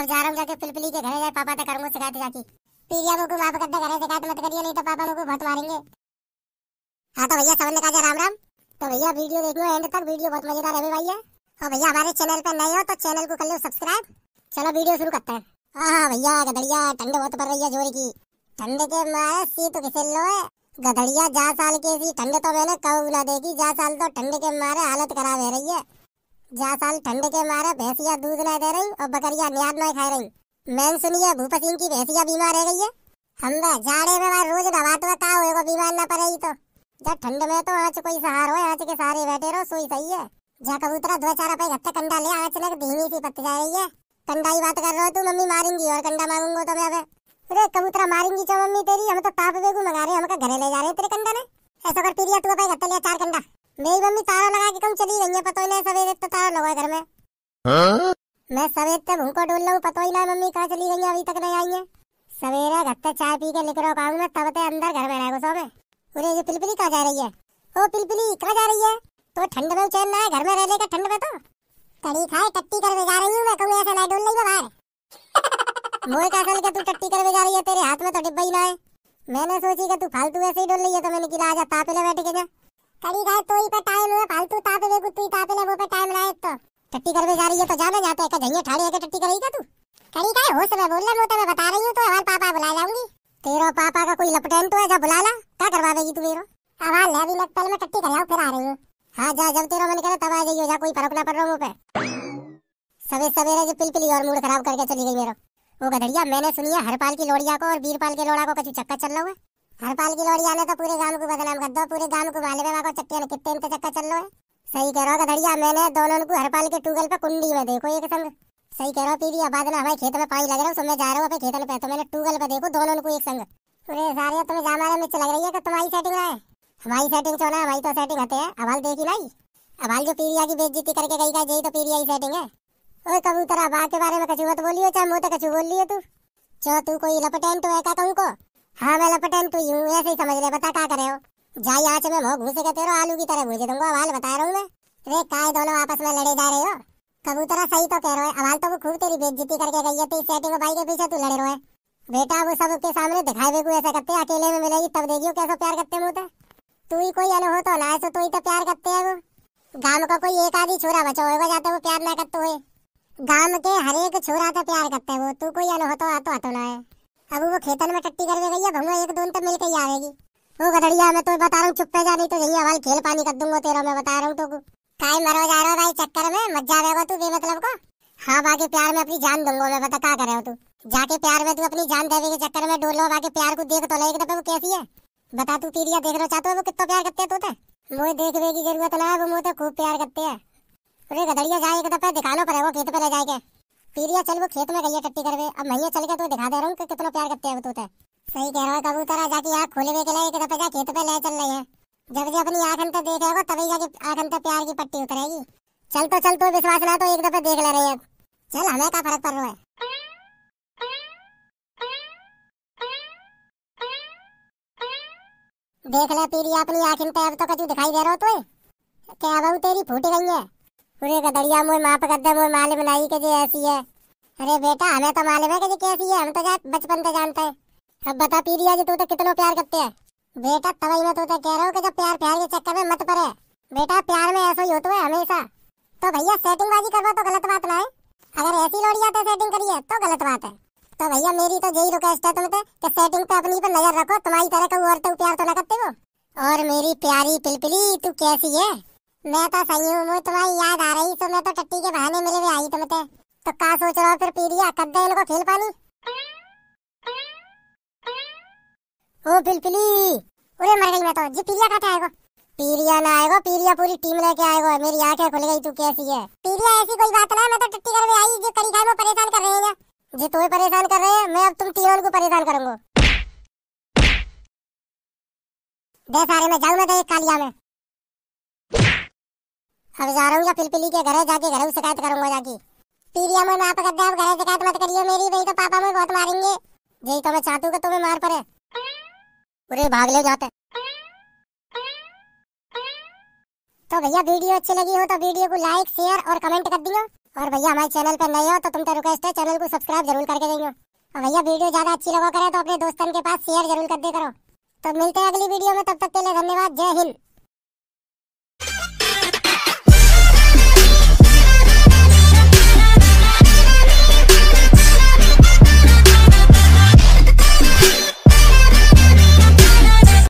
अब जा रहा हूँ जाके पिलपिली के घर जाए पापा तक तो करूंगा शिकायत जाके पीरिया मुझको माफ कर दे घरे शिकायत मत करिए नहीं तो पापा मुझको बहुत मारेंगे हाँ तो भैया समझ का राम राम तो भैया वीडियो देखो एंड तक वीडियो बहुत मजेदार है भैया हाँ। और भैया हमारे चैनल पे नए हो तो चैनल को कर लो सब्सक्राइब चलो वीडियो शुरू करते हैं हाँ, हाँ भैया गदड़िया ठंड बहुत पड़ रही है जोर की ठंड के मारे सी तो किसे लो है गदड़िया जा साल के सी ठंड तो मैंने कब ना देखी जा साल तो ठंड के मारे हालत खराब है रही है जा साल ठंड के मारे भैंसिया दूध ना दे रही और बकरिया न्याद ना खा रही मैं सुनिए भूपा सिंह की भैंसिया बीमार रह गई है हम तो जाड़े में बार रोज दवा तो बताओ एगो बीमार ना पड़ेगी तो जब ठंड में तो आज कोई सहार हो आज के सहारे बैठे रहो सोई सही है जहाँ कबूतरा दो चार रुपए घत्ता कंडा ले आज लग धीमी सी पत्ती जा रही है कंडा ही बात कर रहे हो तू मम्मी मारेंगी और कंडा मारूंगा तो मैं अरे कबूतरा मारेंगी चो मम्मी तेरी हम तो ताप बेगू मंगा रहे हम घरे ले जा रहे हैं तेरे कंडा ने ऐसा कर पीरिया तू अपने घर लिया चार कंडा मेरी मम्मी तारा लगा के कम चली गई है पतो ही नहीं सवेरे तो तारा लगा घर में हाँ? मैं सवेरे तक भूखा डोल रहा हूँ पतो ना मम्मी कहाँ चली गई अभी तक नहीं आई है सवेरे घर तक चाय पी के लिख रहा पाऊँ मैं तब तक अंदर घर में रह घुसो में अरे ये पिलपिली कहाँ जा रही है ओ पिलपिली कहाँ जा रही है तो ठंड में चैन ना है घर में रह लेगा ठंड में तो कड़ी खाए टट्टी करने जा रही हूँ मैं कहूँ ऐसा ना डोल रही बाहर मोए का असल के तू टट्टी करने जा रही है तेरे हाथ में तो डिब्बा ही ना है मैंने सोची कि तू फालतू ऐसे ही डोल रही है तो मैंने किला आजा तापेले बैठ के जा कड़ी गए तो ही पे टाइम हुए फालतू तापे बेगु कुत्ती तापे ले वो पे टाइम लाए तो टट्टी करवे जा रही है तो जाने जाते है जइए ठाड़े के टट्टी करेगा तू कड़ी गए होश में बोल ले मोते मैं बता रही हूं तो हमारे पापा बुला लाऊंगी तेरा पापा का कोई लपटेन तो है जा बुला ला क्या देगी तू मेरो अब ले भी मैं पहले मैं टट्टी कर आऊं फिर आ रही हूं हां जा जब तेरा मन करे तब आ जाइयो जा कोई फर्क ना पड़ रहा मुंह पे सवेरे सवेरे जो पिलपिली और मूड खराब करके चली गई मेरा वो गधड़िया मैंने सुनी है हरपाल की लोड़िया को और वीरपाल के लोड़ा को कछु चक्कर चल रहा है हरपाल की लौड़ी आने तो पूरे गांव को बदनाम कर दो पूरे गांव को बाबा को चट्टिया ने कितने इनका चक्कर चल रहा है सही कह रहा हो गधड़िया मैंने दोनों को हरपाल के टूगल पर कुंडी में देखो एक संग सही कह रहा हो पीवी आबाद ना हमारे खेत में पानी लग रहा है मैं जा रहा हूँ अपने खेत में तो मैंने टूगल पर देखो दोनों को एक संग अरे सारे तुम्हें जामारे मिर्च लग रही है तुम्हारी सेटिंग है हमारी सेटिंग चो तो ना हमारी तो सेटिंग हते है अवाल देखी नहीं अवाल जो पीरिया की बेइज्जती करके गई यही तो पीरिया की सेटिंग है ओए कबूतर आबा के बारे में कछुआ तो बोलियो चाहे मुँह तो कछु बोल लियो तू चो तू कोई लपटेंट है क्या कहूँ को हाँ मैं लपटन तू यूं ऐसे ही समझ ले बता क्या करे हो जाई आँच मैं भोग घुसे के तेरो आलू की तरह भूजे दूंगा अवाल बता रहा हूँ मैं रे काय दोनों आपस में लड़े जा रहे हो कबूतरा सही तो कह रहे हो अवाल तो वो खूब तेरी बेइज्जती करके गई है तेरी सेटिंग भाई के पीछे तू लड़े रहे बेटा वो सब के सामने दिखाई बेकू ऐसा करते अकेले में मिलेगी तब देखियो कैसे प्यार करते मुँह तू ही कोई अनु तो हो तो ना ऐसा तू ही तो प्यार करते है वो गांव का कोई एक आधी छोरा बचा होगा जाते वो प्यार ना करते हुए गांव के हर एक छोरा तो प्यार करते है वो तू कोई अनु हो तो आ तो ना है अब वो खेतन में टट्टी करने गई है एक दोन तक मिल के ही आवेगी वो गधड़िया मैं तो बता रहा हूँ चुप पे जा नहीं तो यही हवाल खेल पानी कर दूंगा तेरा मैं बता रहा हूँ तो काय मरो जा रहा भाई चक्कर में मत जा रहा तू बेमतलब को हाँ बाकी प्यार में अपनी जान दूंगा मैं बता क्या कर रहे हो तू जाके प्यार में तू अपनी जान देवे के चक्कर में डोलो बाकी प्यार को देख तो लेकिन वो कैसी है बता तू तीरिया देख रहा चाहते हो वो कितना प्यार करते तू तो मुझे देखने की जरूरत ना है वो मुझे तो खूब प्यार करते है अरे गधड़िया जाए एक दफा दिखाना पड़ेगा खेत पे ले जाएगा पीरिया चल वो खेत में गई है टट्टी करवे अब मैया चल गया तो दिखा दे रहा हूँ कितना प्यार करते हैं तोते सही कह रहा है कबूतर आ जाके आँख खोले के लिए दफे जा खेत पे ले चल रहे हैं जब जब अपनी आँख अंतर रहे तभी जाके आँख अंतर प्यार की पट्टी उतरेगी चल तो चल तो विश्वास ना तो एक दफे देख ले रहे हैं चल हमें क्या फर्क पड़ रहा है देख ले पीरिया अपनी आखिर तो कचू दिखाई दे रहा हो तो क्या बहू तेरी फूटी गई है पूरे गदड़िया मोह माँ पकड़े मोह मालिम लाई के जे ऐसी है अरे बेटा हमें तो मालूम है कि कैसी है हम तो जाए बचपन से जानते हैं अब बता पी दिया जी तू तो कितनो प्यार करते हैं बेटा तवई में तू तो कह रहा हो कि जब प्यार प्यार के चक्कर में मत पड़े बेटा प्यार में ऐसा ही होता है हमेशा तो भैया सेटिंग बाजी करवा तो गलत बात ना है अगर ऐसी लोड़िया आते सेटिंग करी है तो गलत बात है तो भैया मेरी तो यही रिक्वेस्ट है तुमसे कि सेटिंग पे अपनी पर नजर रखो तुम्हारी तरह का औरतें तो प्यार तो ना करते हो और मेरी प्यारी पिलपिली तू कैसी है मैं तो सही हूँ तुम्हारी याद आ तो मैं तो टट्टी के बहाने मिले भी आई तुम तो, तो का सोच रहा फिर पी लिया दे इनको खेल पानी ओ पिलपिली अरे मर गई मैं तो जी पीलिया कहाँ आएगा पीरिया ना आएगा पीरिया पूरी टीम लेके आएगा मेरी आंखें खुल गई तू कैसी है पीरिया ऐसी कोई बात ना मैं तो टट्टी करवे आई जो कड़ी खाए में परेशान कर रहे हैं जी तुम्हें परेशान कर रहे हैं मैं अब तुम तीनों को परेशान करूंगा दे सारे में जाऊँ मैं तो एक कालिया में अब जा रहा हूँ या पिलपिली के घर जाके घर शिकायत करूंगा जाके पीरिया मैं माफ कर आप घर शिकायत मत करिए मेरी वही तो पापा मैं बहुत मारेंगे यही तो मैं चाहती हूँ तुम्हें मार पड़े पूरे भाग ले जाते तो भैया वीडियो अच्छी लगी हो तो वीडियो को लाइक शेयर और कमेंट कर दियो और भैया हमारे चैनल पर नए हो तो तुम तो रिक्वेस्ट है चैनल को सब्सक्राइब जरूर करके देंगे और भैया वीडियो ज्यादा अच्छी लगा करे तो अपने दोस्तों के पास शेयर जरूर कर दे करो तो मिलते हैं अगली वीडियो में तब तक के लिए धन्यवाद जय हिंद